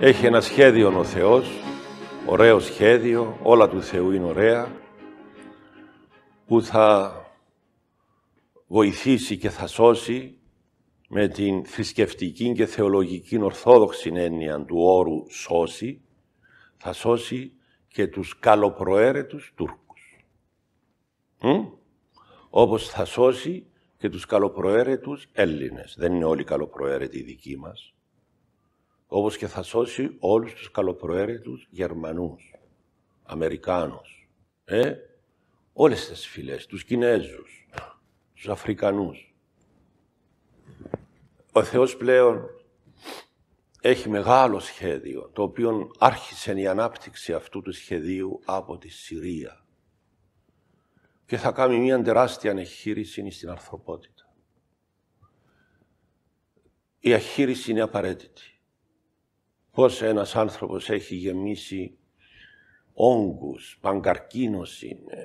Έχει ένα σχέδιο ο Θεός, ωραίο σχέδιο, όλα του Θεού είναι ωραία, που θα βοηθήσει και θα σώσει με την θρησκευτική και θεολογική ορθόδοξη έννοια του όρου σώσει, θα σώσει και τους καλοπροαίρετους Τούρκους. Μ? Όπως θα σώσει και τους καλοπροαίρετους Έλληνες. Δεν είναι όλοι καλοπροαίρετοι οι δικοί μας όπως και θα σώσει όλους τους καλοπροαίρετους Γερμανούς, Αμερικάνους, ε, όλες τις φυλές, τους Κινέζους, τους Αφρικανούς. Ο Θεός πλέον έχει μεγάλο σχέδιο, το οποίο άρχισε η ανάπτυξη αυτού του σχεδίου από τη Συρία και θα κάνει μια τεράστια ανεχείριση στην ανθρωπότητα. Η αχείριση είναι απαραίτητη πώς ένας άνθρωπος έχει γεμίσει όγκους, παγκαρκίνωση, ε,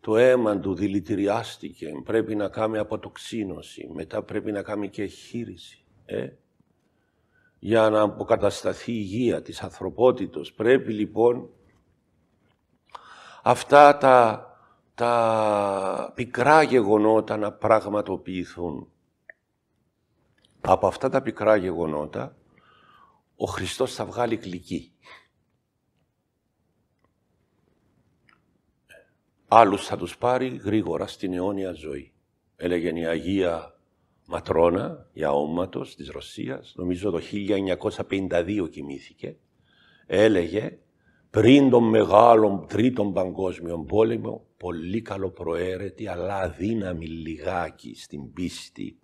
το αίμα του δηλητηριάστηκε, πρέπει να κάνει αποτοξίνωση, μετά πρέπει να κάνει και χείριση. Ε? Για να αποκατασταθεί η υγεία της ανθρωπότητος. Πρέπει λοιπόν αυτά τα, τα πικρά γεγονότα να πραγματοποιηθούν. Από αυτά τα πικρά γεγονότα ο Χριστός θα βγάλει κλική. Άλλους θα τους πάρει γρήγορα στην αιώνια ζωή. Έλεγε η Αγία Ματρόνα, για αόμματος της Ρωσίας, νομίζω το 1952 κοιμήθηκε, έλεγε πριν τον μεγάλο τρίτον παγκόσμιο πόλεμο, πολύ καλοπροαίρετη αλλά αδύναμη λιγάκι στην πίστη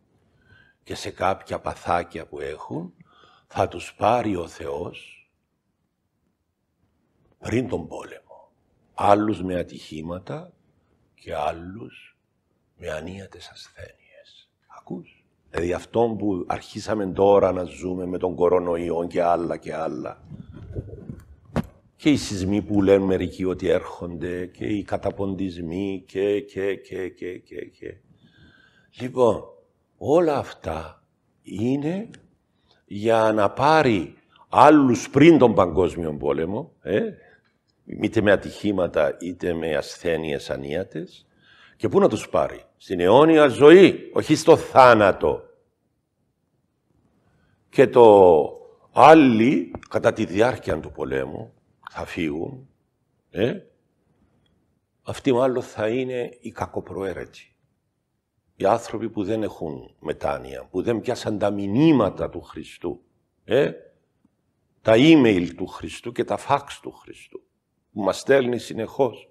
και σε κάποια παθάκια που έχουν, θα τους πάρει ο Θεός πριν τον πόλεμο. Άλλους με ατυχήματα και άλλους με ανίατες ασθένειες. Ακούς. Δηλαδή αυτό που αρχίσαμε τώρα να ζούμε με τον κορονοϊό και άλλα και άλλα. Και οι σεισμοί που λένε μερικοί ότι έρχονται και οι καταποντισμοί και, και, και, και, και, και. Λοιπόν, όλα αυτά είναι για να πάρει άλλους πριν τον Παγκόσμιο Πόλεμο, ε, είτε με ατυχήματα είτε με ασθένειες ανίατες, και πού να τους πάρει. Στην αιώνια ζωή, όχι στο θάνατο. Και το άλλοι, κατά τη διάρκεια του πολέμου, θα φύγουν, ε, αυτοί μάλλον θα είναι οι κακοπροαίρετοι οι άνθρωποι που δεν έχουν μετάνοια, που δεν πιάσαν τα μηνύματα του Χριστού, ε, τα email του Χριστού και τα fax του Χριστού, που μας στέλνει συνεχώς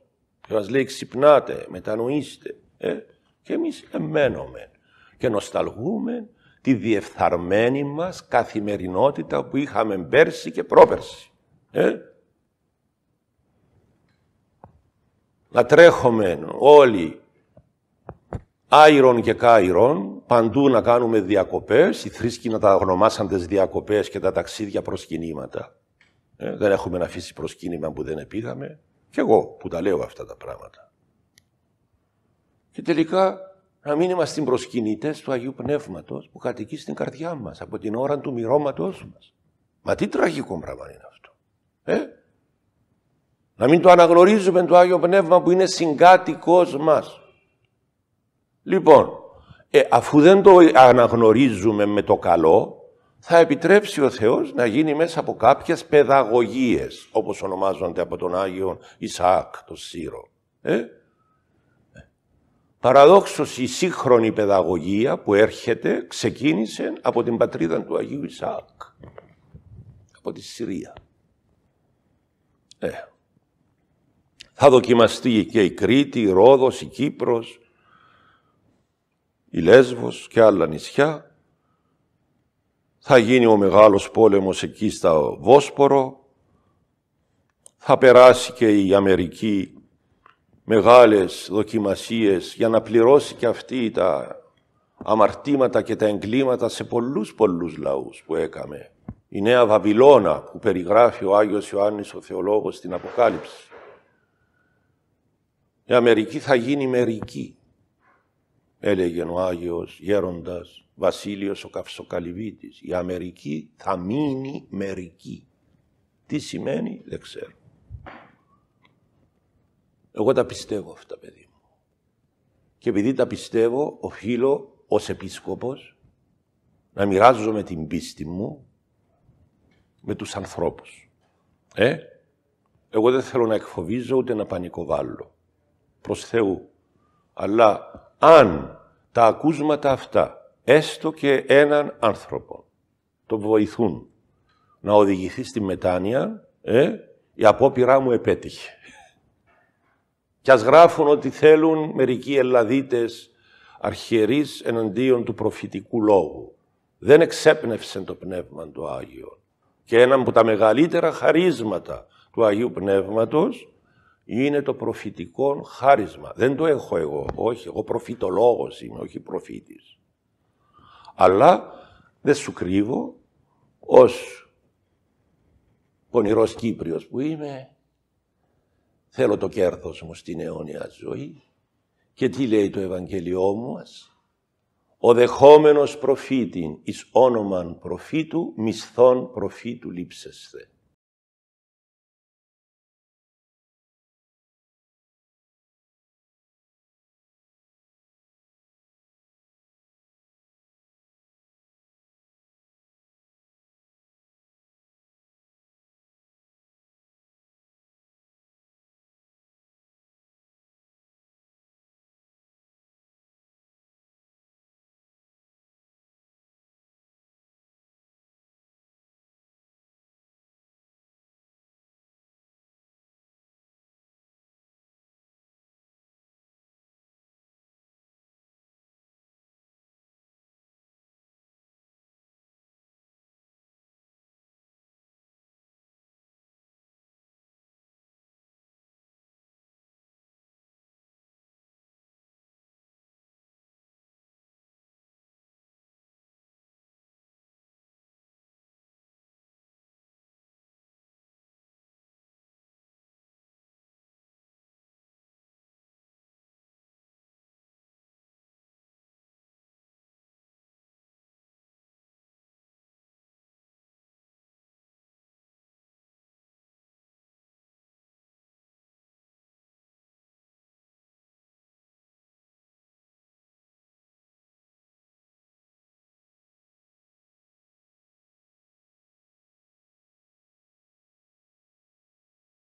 και μας λέει ξυπνάτε, μετανοήστε. Ε, και εμείς εμένουμε και νοσταλγούμε τη διεφθαρμένη μας καθημερινότητα που είχαμε πέρσι και πρόπερσι. Ε, να τρέχουμε όλοι Άιρον και Κάιρον, παντού να κάνουμε διακοπές, οι θρήσκοι να τα ονομάσαν διακοπές και τα ταξίδια προσκυνήματα. Ε, δεν έχουμε να αφήσει προσκύνημα που δεν επήγαμε. Κι εγώ που τα λέω αυτά τα πράγματα. Και τελικά να μην είμαστε προσκυνητές του Αγίου Πνεύματος που κατοικεί στην καρδιά μας από την ώρα του μυρώματός μας. Μα τι τραγικό πράγμα είναι αυτό. Ε? Να μην το αναγνωρίζουμε το Άγιο Πνεύμα που είναι συγκάτοικός μας. Λοιπόν, ε, αφού δεν το αναγνωρίζουμε με το καλό, θα επιτρέψει ο Θεός να γίνει μέσα από κάποιες παιδαγωγίες, όπως ονομάζονται από τον Άγιο Ισαάκ, τον Σύρο. Ε? Παραδόξως η σύγχρονη παιδαγωγία που έρχεται ξεκίνησε από την πατρίδα του Αγίου Ισαάκ, από τη Συρία. Ε. Θα δοκιμαστεί και η Κρήτη, η Ρόδος, η Κύπρος, η Λέσβος και άλλα νησιά. Θα γίνει ο μεγάλος πόλεμος εκεί στα Βόσπορο. Θα περάσει και η Αμερική μεγάλες δοκιμασίες για να πληρώσει και αυτή τα αμαρτήματα και τα εγκλήματα σε πολλούς πολλούς λαούς που έκαμε. Η Νέα Βαβυλώνα που περιγράφει ο Άγιος Ιωάννης ο Θεολόγος στην Αποκάλυψη. Η Αμερική θα γίνει μερική. Έλεγε ο Άγιος Γέροντας Βασίλειος ο Καυσοκαλυβίτης. Η Αμερική θα μείνει μερική. Τι σημαίνει δεν ξέρω. Εγώ τα πιστεύω αυτά παιδί μου. Και επειδή τα πιστεύω οφείλω ως επίσκοπος να μοιράζομαι την πίστη μου με τους ανθρώπους. Ε, εγώ δεν θέλω να εκφοβίζω ούτε να πανικοβάλλω. Προς Θεού. Αλλά αν τα ακούσματα αυτά, έστω και έναν άνθρωπο, το βοηθούν να οδηγηθεί στη μετάνοια, ε, η απόπειρά μου επέτυχε. Κι ας γράφουν ότι θέλουν μερικοί Ελλαδίτες αρχιερείς εναντίον του προφητικού λόγου. Δεν εξέπνευσε το Πνεύμα του Άγιο. Και ένα από τα μεγαλύτερα χαρίσματα του Αγίου Πνεύματος είναι το προφητικό χάρισμα. Δεν το έχω εγώ, όχι, εγώ προφητολόγος είμαι, όχι προφήτης. Αλλά δεν σου κρύβω ως πονηρός Κύπριος που είμαι, θέλω το κέρδος μου στην αιώνια ζωή και τι λέει το Ευαγγελιό μας, ο δεχόμενος προφήτην εις όνομαν προφήτου, μισθών προφήτου λείψεσθε.